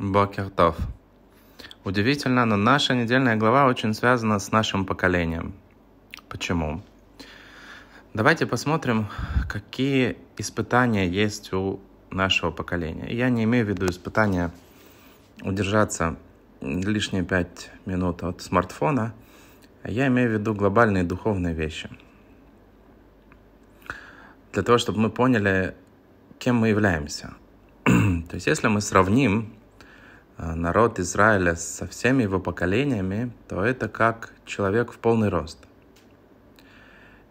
Бокертов. Удивительно, но наша недельная глава очень связана с нашим поколением. Почему? Давайте посмотрим, какие испытания есть у нашего поколения. Я не имею в виду испытания удержаться лишние пять минут от смартфона, а я имею в виду глобальные духовные вещи. Для того, чтобы мы поняли, кем мы являемся. То есть, если мы сравним Э, народ Израиля со всеми его поколениями, то это как человек в полный рост.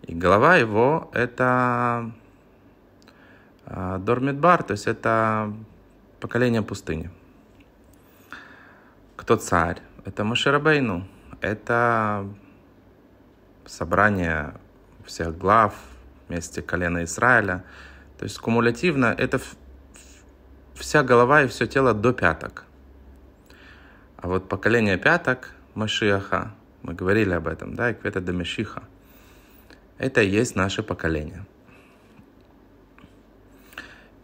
И голова его — это э, Дормидбар, то есть это поколение пустыни. Кто царь? Это Маширабейну. Это собрание всех глав вместе колена Израиля. То есть кумулятивно это вся голова и все тело до пяток. А вот поколение пяток Машиаха, мы говорили об этом, да, Эквета Дамешиха, это и есть наше поколение.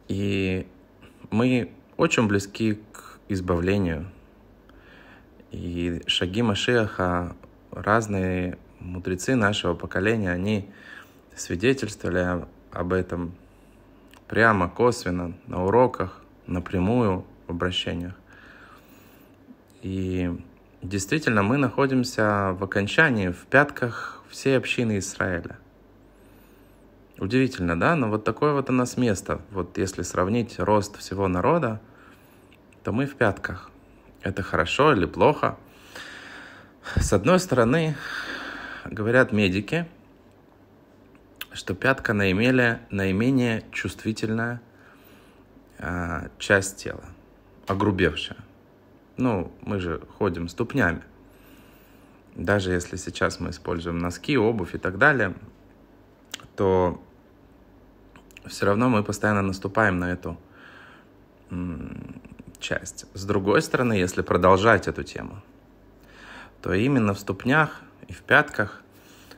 И мы очень близки к избавлению. И шаги Машиаха, разные мудрецы нашего поколения, они свидетельствовали об этом прямо, косвенно, на уроках, напрямую в обращениях. И действительно, мы находимся в окончании, в пятках всей общины Израиля. Удивительно, да? Но вот такое вот у нас место. Вот если сравнить рост всего народа, то мы в пятках. Это хорошо или плохо? С одной стороны, говорят медики, что пятка наимели, наименее чувствительная э, часть тела, огрубевшая. Ну, мы же ходим ступнями. Даже если сейчас мы используем носки, обувь и так далее, то все равно мы постоянно наступаем на эту часть. С другой стороны, если продолжать эту тему, то именно в ступнях и в пятках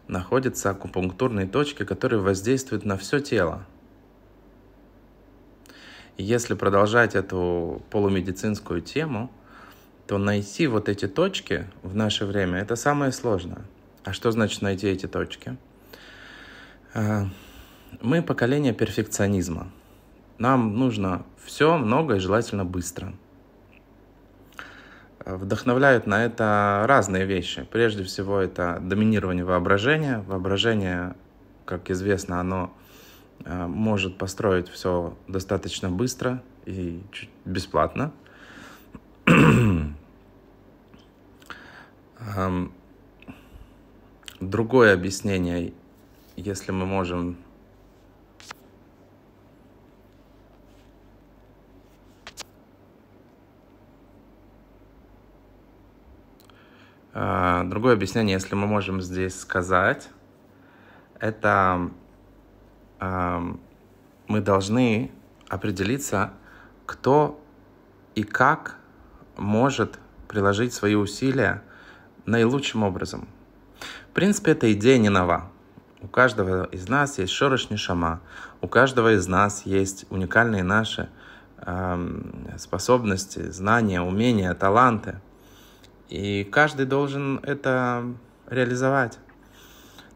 находятся акупунктурные точки, которые воздействуют на все тело. если продолжать эту полумедицинскую тему – то найти вот эти точки в наше время – это самое сложное. А что значит найти эти точки? А, мы поколение перфекционизма. Нам нужно все много и желательно быстро. А, вдохновляют на это разные вещи. Прежде всего, это доминирование воображения. Воображение, как известно, оно а, может построить все достаточно быстро и бесплатно. Другое объяснение, если мы можем а, Другое объяснение, если мы можем здесь сказать, это мы должны определиться, кто и как может приложить свои усилия наилучшим образом. В принципе, эта идея не нова. У каждого из нас есть шорыш шама, у каждого из нас есть уникальные наши э, способности, знания, умения, таланты. И каждый должен это реализовать.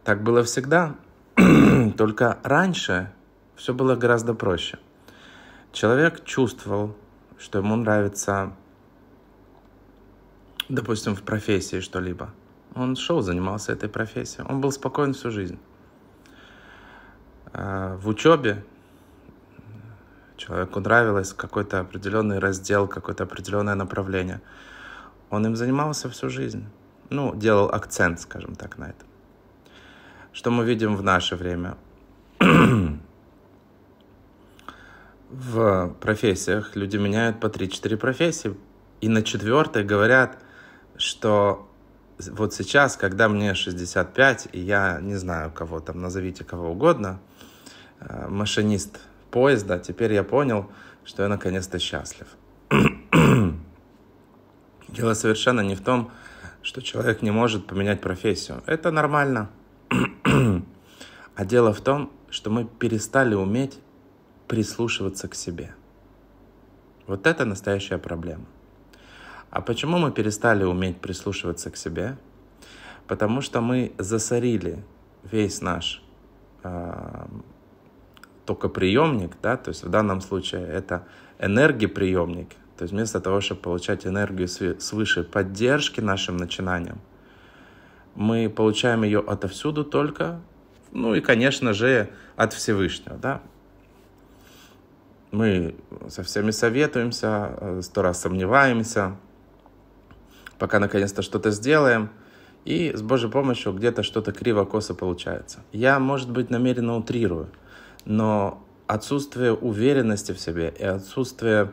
Так было всегда, только раньше все было гораздо проще. Человек чувствовал, что ему нравится допустим, в профессии что-либо. Он шел, занимался этой профессией. Он был спокоен всю жизнь. А, в учебе человеку нравилось какой-то определенный раздел, какое-то определенное направление. Он им занимался всю жизнь. Ну, делал акцент, скажем так, на этом. Что мы видим в наше время? в профессиях люди меняют по 3-4 профессии, и на четвертой говорят – что вот сейчас, когда мне 65, и я не знаю кого там, назовите кого угодно, э, машинист поезда, теперь я понял, что я наконец-то счастлив. Дело совершенно не в том, что человек не может поменять профессию. Это нормально. а дело в том, что мы перестали уметь прислушиваться к себе. Вот это настоящая проблема. А почему мы перестали уметь прислушиваться к себе? Потому что мы засорили весь наш э, а, только приемник, да, то есть в данном случае это энергоприемник, то есть вместо того, чтобы получать энергию свыше поддержки нашим начинаниям, мы получаем ее отовсюду только, ну и, конечно же, от Всевышнего, да. Мы со всеми советуемся, э, сто раз сомневаемся – пока наконец-то что-то сделаем. И с Божьей помощью где-то что-то криво-косо получается. Я, может быть, намеренно утрирую, но отсутствие уверенности в себе и отсутствие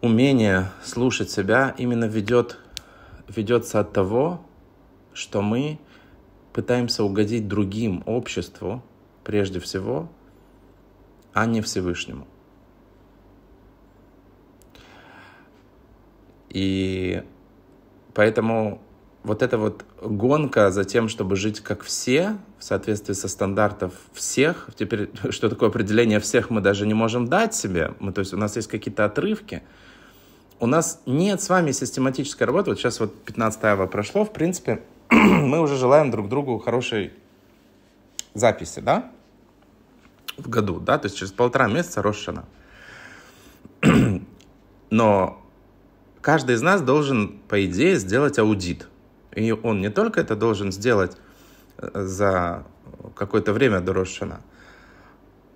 умения слушать себя именно ведет, ведется от того, что мы пытаемся угодить другим, обществу, прежде всего, а не Всевышнему. И Поэтому вот эта вот гонка за тем, чтобы жить как все, в соответствии со стандартов всех, теперь что такое определение всех мы даже не можем дать себе, мы, то есть у нас есть какие-то отрывки, у нас нет с вами систематической работы, вот сейчас вот 15 ава прошло, в принципе, мы уже желаем друг другу хорошей записи, да, в году, да, то есть через полтора месяца Рошана. Но каждый из нас должен, по идее, сделать аудит. И он не только это должен сделать э, за какое-то время до Рошана,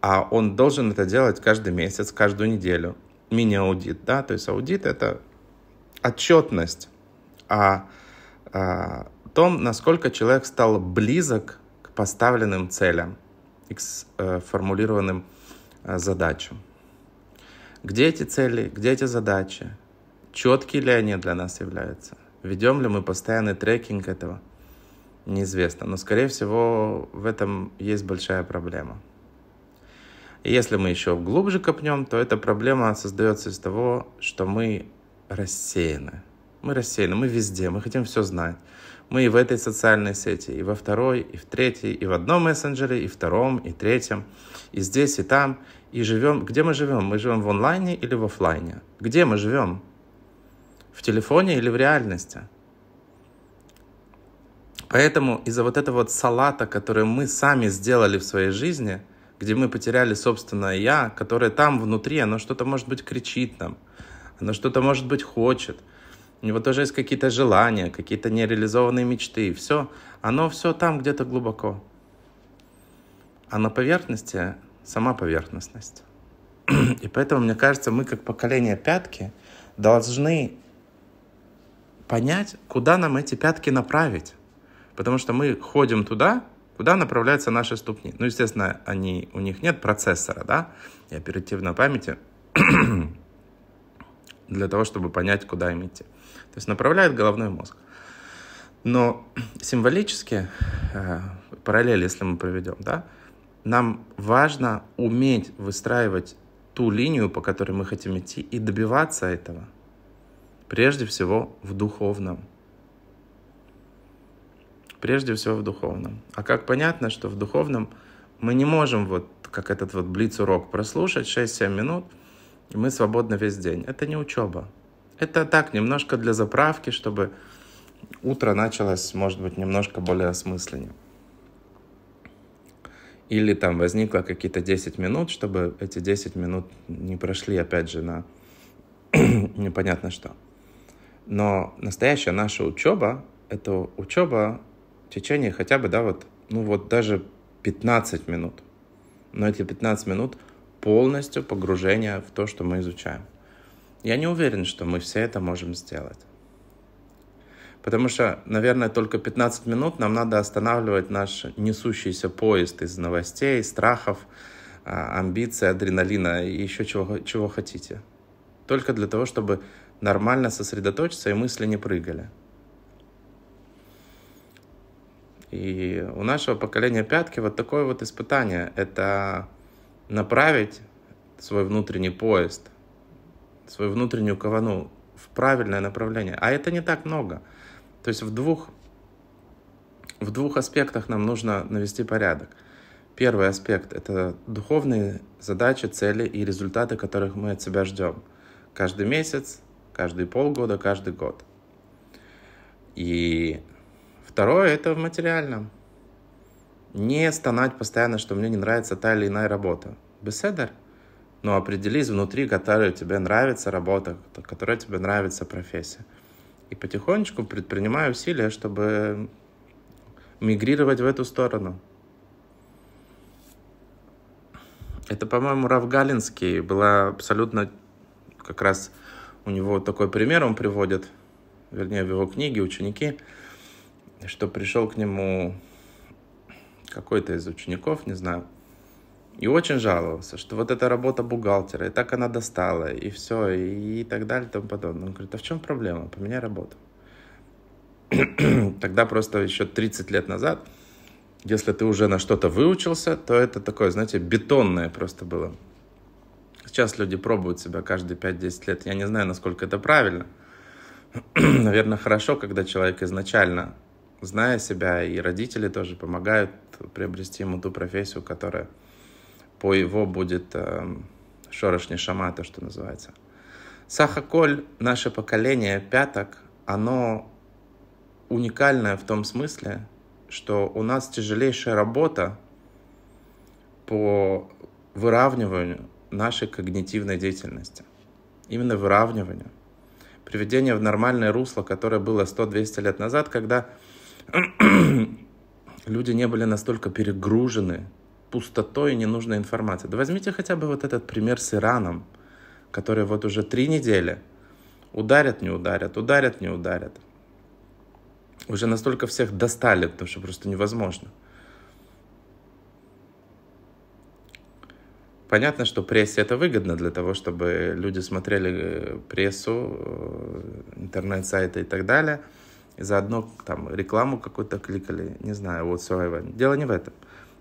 а он должен это делать каждый месяц, каждую неделю. Мини-аудит, да, то есть аудит — это отчетность о, о э, том, насколько человек стал близок к поставленным целям и к сформулированным э, задачам. Где эти цели, где эти задачи, Четкие ли они для нас являются? Ведем ли мы постоянный трекинг этого? Неизвестно. Но, скорее всего, в этом есть большая проблема. И если мы еще глубже копнем, то эта проблема создается из того, что мы рассеяны. Мы рассеяны, мы везде, мы хотим все знать. Мы и в этой социальной сети, и во второй, и в третьей, и в одном мессенджере, и втором, и третьем, и здесь, и там. И живем, где мы живем? Мы живем в онлайне или в офлайне? Где мы живем? в телефоне или в реальности. Поэтому из-за вот этого вот салата, который мы сами сделали в своей жизни, где мы потеряли собственное «я», которое там внутри, оно что-то, может быть, кричит нам, оно что-то, может быть, хочет, у него тоже есть какие-то желания, какие-то нереализованные мечты, и все, оно все там где-то глубоко. А на поверхности сама поверхностность. И поэтому, мне кажется, мы как поколение пятки должны понять, куда нам эти пятки направить. Потому что мы ходим туда, куда направляются наши ступни. Ну, естественно, они, у них нет процессора, да, и оперативной памяти для того, чтобы понять, куда им идти. То есть направляет головной мозг. Но символически, э, параллель, если мы проведем, да, нам важно уметь выстраивать ту линию, по которой мы хотим идти, и добиваться этого. Прежде всего в духовном. Прежде всего в духовном. А как понятно, что в духовном мы не можем вот как этот вот блиц-урок прослушать 6-7 минут, и мы свободны весь день. Это не учеба. Это так, немножко для заправки, чтобы утро началось, может быть, немножко более осмысленнее. Или там возникло какие-то 10 минут, чтобы эти 10 минут не прошли, опять же, на непонятно что. Но настоящая наша учеба — это учеба в течение хотя бы, да, вот, ну вот даже 15 минут. Но эти 15 минут полностью погружение в то, что мы изучаем. Я не уверен, что мы все это можем сделать. Потому что, наверное, только 15 минут нам надо останавливать наш несущийся поезд из новостей, страхов, а, амбиций, адреналина и еще чего, чего хотите. Только для того, чтобы нормально сосредоточиться, и мысли не прыгали. И у нашего поколения пятки вот такое вот испытание. Это направить свой внутренний поезд, свою внутреннюю ковану в правильное направление. А это не так много. То есть в двух, в двух аспектах нам нужно навести порядок. Первый аспект — это духовные задачи, цели и результаты, которых мы от себя ждем. Каждый месяц Каждые полгода, каждый год. И второе — это в материальном. Не стонать постоянно, что мне не нравится та или иная работа. Беседер. Но ну, определись внутри, которая тебе нравится работа, которая тебе нравится профессия. И потихонечку предпринимаю усилия, чтобы мигрировать в эту сторону. Это, по-моему, Равгалинский была абсолютно как раз у него такой пример он приводит, вернее, в его книге ученики, что пришел к нему какой-то из учеников, не знаю, и очень жаловался, что вот эта работа бухгалтера, и так она достала, и все, и, и так далее, и тому подобное. Он говорит, а в чем проблема? Поменяй работу. Тогда просто еще 30 лет назад, если ты уже на что-то выучился, то это такое, знаете, бетонное просто было Сейчас люди пробуют себя каждые 5-10 лет. Я не знаю, насколько это правильно. Наверное, хорошо, когда человек изначально, зная себя, и родители тоже помогают приобрести ему ту профессию, которая по его будет э, шама, то что называется. Сахаколь, наше поколение пяток, оно уникальное в том смысле, что у нас тяжелейшая работа по выравниванию нашей когнитивной деятельности. Именно выравниванию, Приведение в нормальное русло, которое было 100-200 лет назад, когда люди не были настолько перегружены пустотой и ненужной информацией. Да возьмите хотя бы вот этот пример с Ираном, который вот уже три недели ударят, не ударят, ударят, не ударят. Уже настолько всех достали, потому что просто невозможно. Понятно, что прессе это выгодно для того, чтобы люди смотрели э, прессу, э, интернет-сайты и так далее. И заодно там рекламу какую-то кликали, не знаю, вот whatsoever. Дело не в этом.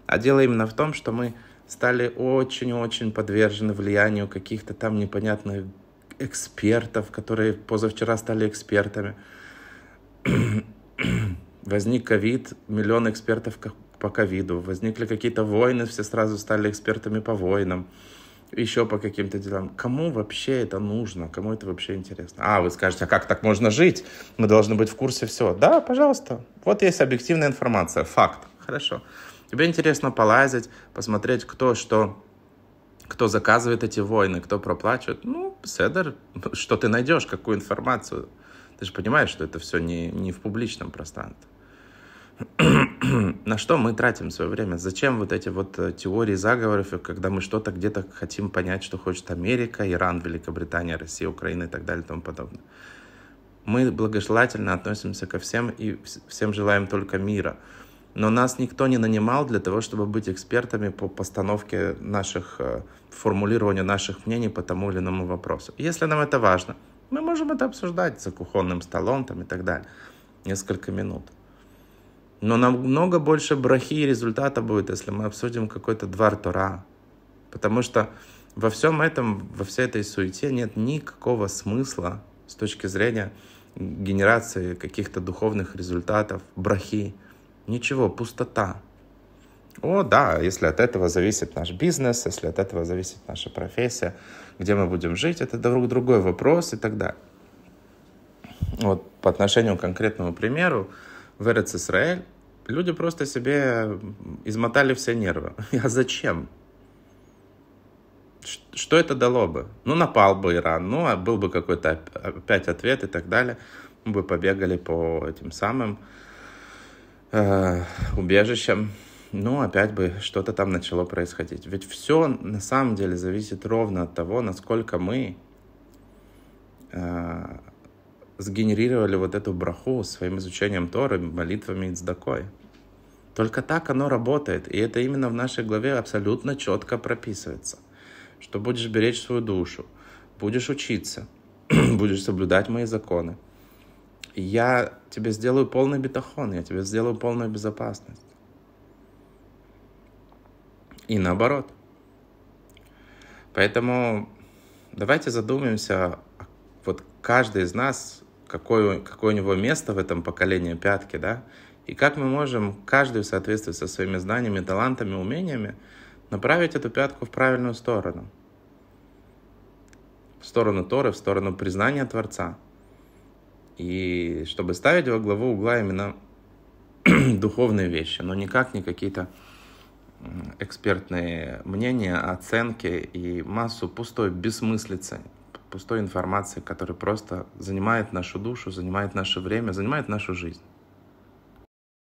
А дело именно в том, что мы стали очень-очень подвержены влиянию каких-то там непонятных экспертов, которые позавчера стали экспертами. Возник ковид, миллион экспертов по ковиду, возникли какие-то войны, все сразу стали экспертами по войнам, еще по каким-то делам. Кому вообще это нужно? Кому это вообще интересно? А, вы скажете, а как так можно жить? Мы должны быть в курсе всего. Да, пожалуйста. Вот есть объективная информация, факт. Хорошо. Тебе интересно полазить, посмотреть, кто что кто заказывает эти войны, кто проплачивает, ну, Седер, что ты найдешь, какую информацию. Ты же понимаешь, что это все не, не в публичном пространстве на что мы тратим свое время? Зачем вот эти вот э, теории заговоров, когда мы что-то где-то хотим понять, что хочет Америка, Иран, Великобритания, Россия, Украина и так далее и тому подобное? Мы благожелательно относимся ко всем и всем желаем только мира. Но нас никто не нанимал для того, чтобы быть экспертами по постановке наших, э, формулированию наших мнений по тому или иному вопросу. Если нам это важно, мы можем это обсуждать за кухонным столом там, и так далее. Несколько минут. Но намного больше брахи и результата будет, если мы обсудим какой-то двор Тора. Потому что во всем этом, во всей этой суете нет никакого смысла с точки зрения генерации каких-то духовных результатов, брахи. Ничего, пустота. О, да, если от этого зависит наш бизнес, если от этого зависит наша профессия, где мы будем жить, это друг другой вопрос и так далее. Вот по отношению к конкретному примеру, в эрец люди просто себе измотали все нервы. А зачем? Что это дало бы? Ну, напал бы Иран, ну, а был бы какой-то опять ответ и так далее. Мы бы побегали по этим самым э, убежищам. Ну, опять бы что-то там начало происходить. Ведь все на самом деле зависит ровно от того, насколько мы э, сгенерировали вот эту браху своим изучением Торы, молитвами и цдакой. Только так оно работает, и это именно в нашей главе абсолютно четко прописывается, что будешь беречь свою душу, будешь учиться, будешь соблюдать мои законы. Я тебе сделаю полный бетахон, я тебе сделаю полную безопасность. И наоборот. Поэтому давайте задумаемся, а вот каждый из нас какое, какое у него место в этом поколении пятки, да, и как мы можем, каждый в соответствии со своими знаниями, талантами, умениями, направить эту пятку в правильную сторону. В сторону Торы, в сторону признания Творца. И чтобы ставить во главу угла именно духовные вещи, но никак не какие-то экспертные мнения, оценки и массу пустой бессмыслицы, пустой информации, которая просто занимает нашу душу, занимает наше время, занимает нашу жизнь.